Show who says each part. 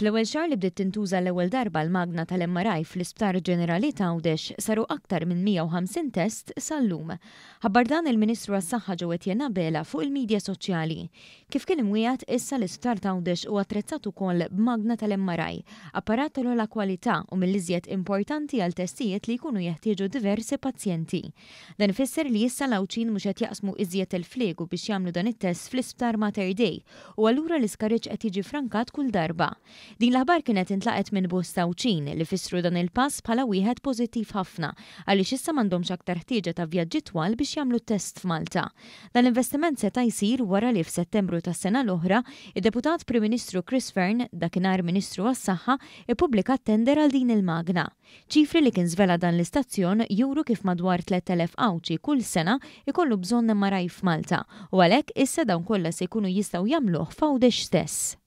Speaker 1: Fl-ewwel xahar li bdiet tintuża l-ewwel darba l-magna tal-MRI fl-Isptar Ġenerali t'Għawdex saru aktar minn 150 test sal-lum. Ħabbar dan il-Ministru għas-Saħħa ġew jena Bela fuq il-medja soċjali. Kif kien imwiegħed issa l-Isptar t'Għawdex u attrezzat ukoll b'magna tal-MRI, apparat tal la kwalità u mill-iżjed importanti għal testijiet li jkunu jeħtieġu diversi pazjenti. Dan ifisser li issa l-awċin mhux qed jaqsmu iżjed il-flegu biex jagħmlu dan it-test fl-Isptar Mater Dei u allura l-iskariġ qed jiġi frankat kull darba. Din l-aħbar kienet intlaqet minn Busta u Ċin li fissru dan il-pass bħala wieħed pożittiv ħafna għaliex issa m'għandhomx aktar ħtieġa ta' vjaġġi twal biex jagħmlu test f'Malta. Dan l-investiment seta' jsir wara li f'Settembru tas-sena l-oħra id-deputat Prim Ministru Chris Fern dakinhar Ministru għas-Saħħa ippubblika tender għal din il-magna. Ċifri li kien żvela dan l-istazzjon juru kif madwar 3000 awċi kull sena ikollu bżonn maraj f'Malta u għalhekk issa dawn kollha se jkunu jistgħu jagħmluh f'għawdex stess.